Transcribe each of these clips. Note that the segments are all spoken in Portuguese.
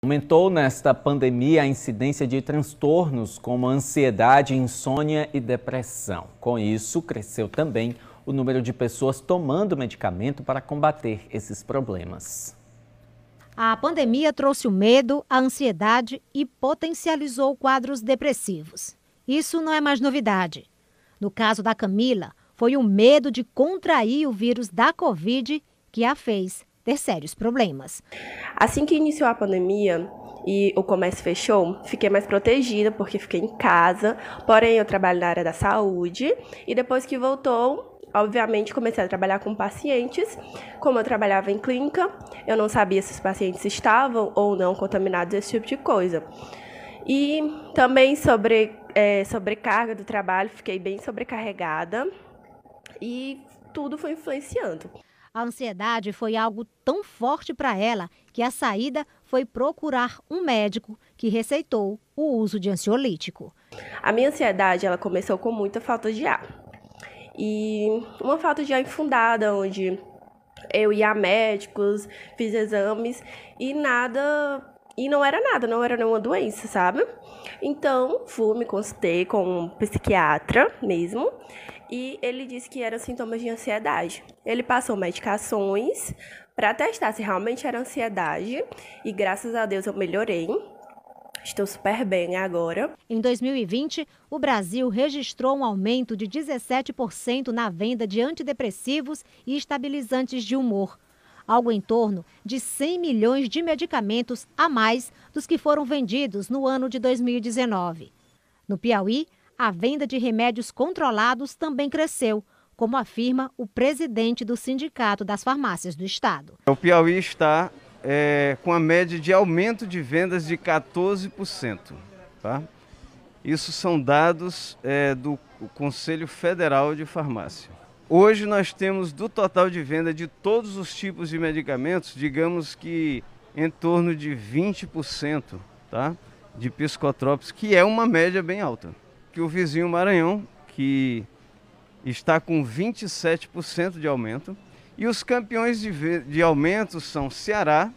Aumentou nesta pandemia a incidência de transtornos como ansiedade, insônia e depressão. Com isso, cresceu também o número de pessoas tomando medicamento para combater esses problemas. A pandemia trouxe o medo, a ansiedade e potencializou quadros depressivos. Isso não é mais novidade. No caso da Camila, foi o medo de contrair o vírus da Covid que a fez ter sérios problemas. Assim que iniciou a pandemia, e o comércio fechou, fiquei mais protegida porque fiquei em casa. Porém, eu trabalho na área da saúde e depois que voltou, obviamente comecei a trabalhar com pacientes. Como eu trabalhava em clínica, eu não sabia se os pacientes estavam ou não contaminados, esse tipo de coisa. E também sobre é, sobrecarga do trabalho, fiquei bem sobrecarregada e tudo foi influenciando. A ansiedade foi algo tão forte para ela que a saída foi procurar um médico que receitou o uso de ansiolítico. A minha ansiedade ela começou com muita falta de ar. E uma falta de ar infundada, onde eu ia a médicos, fiz exames e nada. E não era nada, não era nenhuma doença, sabe? Então, fui, me consultei com um psiquiatra mesmo e ele disse que eram sintomas de ansiedade. Ele passou medicações para testar se realmente era ansiedade e graças a Deus eu melhorei. Estou super bem agora. Em 2020, o Brasil registrou um aumento de 17% na venda de antidepressivos e estabilizantes de humor. Algo em torno de 100 milhões de medicamentos a mais dos que foram vendidos no ano de 2019. No Piauí, a venda de remédios controlados também cresceu, como afirma o presidente do Sindicato das Farmácias do Estado. O Piauí está é, com a média de aumento de vendas de 14%. Tá? Isso são dados é, do Conselho Federal de Farmácia. Hoje nós temos do total de venda de todos os tipos de medicamentos, digamos que em torno de 20% tá? de psicotrópicos, que é uma média bem alta que o vizinho Maranhão, que está com 27% de aumento, e os campeões de, de aumento são Ceará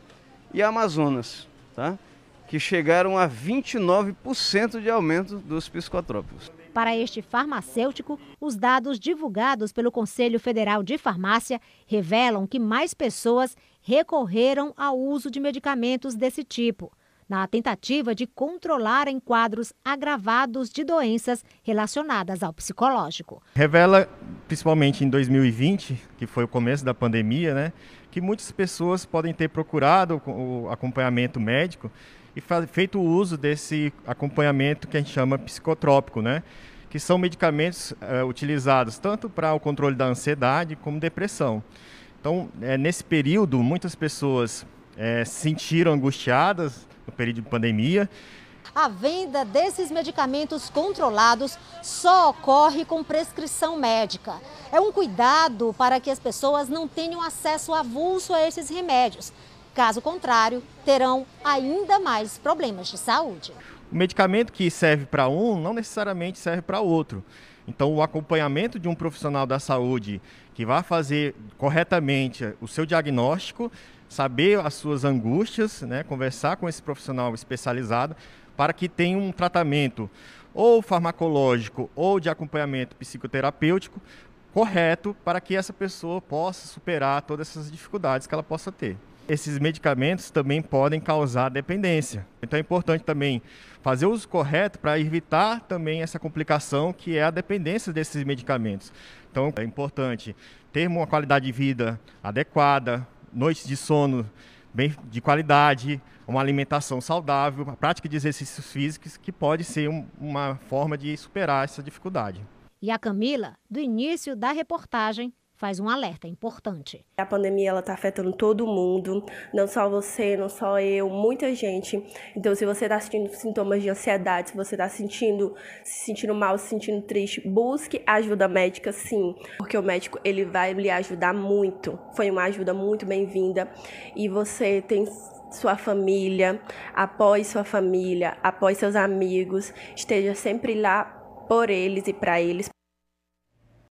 e Amazonas, tá? que chegaram a 29% de aumento dos psicotrópicos. Para este farmacêutico, os dados divulgados pelo Conselho Federal de Farmácia revelam que mais pessoas recorreram ao uso de medicamentos desse tipo na tentativa de controlar enquadros agravados de doenças relacionadas ao psicológico. Revela, principalmente em 2020, que foi o começo da pandemia, né, que muitas pessoas podem ter procurado o acompanhamento médico e feito uso desse acompanhamento que a gente chama psicotrópico, né? que são medicamentos uh, utilizados tanto para o controle da ansiedade como depressão. Então, é, nesse período, muitas pessoas é, se sentiram angustiadas no período de pandemia. A venda desses medicamentos controlados só ocorre com prescrição médica. É um cuidado para que as pessoas não tenham acesso avulso a esses remédios. Caso contrário, terão ainda mais problemas de saúde. O medicamento que serve para um não necessariamente serve para outro. Então, o acompanhamento de um profissional da saúde que vá fazer corretamente o seu diagnóstico saber as suas angústias, né, conversar com esse profissional especializado para que tenha um tratamento ou farmacológico ou de acompanhamento psicoterapêutico correto para que essa pessoa possa superar todas essas dificuldades que ela possa ter. Esses medicamentos também podem causar dependência. Então é importante também fazer o uso correto para evitar também essa complicação que é a dependência desses medicamentos. Então é importante ter uma qualidade de vida adequada, noites de sono bem de qualidade, uma alimentação saudável, uma prática de exercícios físicos, que pode ser um, uma forma de superar essa dificuldade. E a Camila, do início da reportagem, faz um alerta é importante. A pandemia ela está afetando todo mundo, não só você, não só eu, muita gente. Então, se você está sentindo sintomas de ansiedade, se você está sentindo se sentindo mal, se sentindo triste, busque ajuda médica, sim, porque o médico ele vai lhe ajudar muito. Foi uma ajuda muito bem-vinda e você tem sua família, apoie sua família, apoie seus amigos, esteja sempre lá por eles e para eles.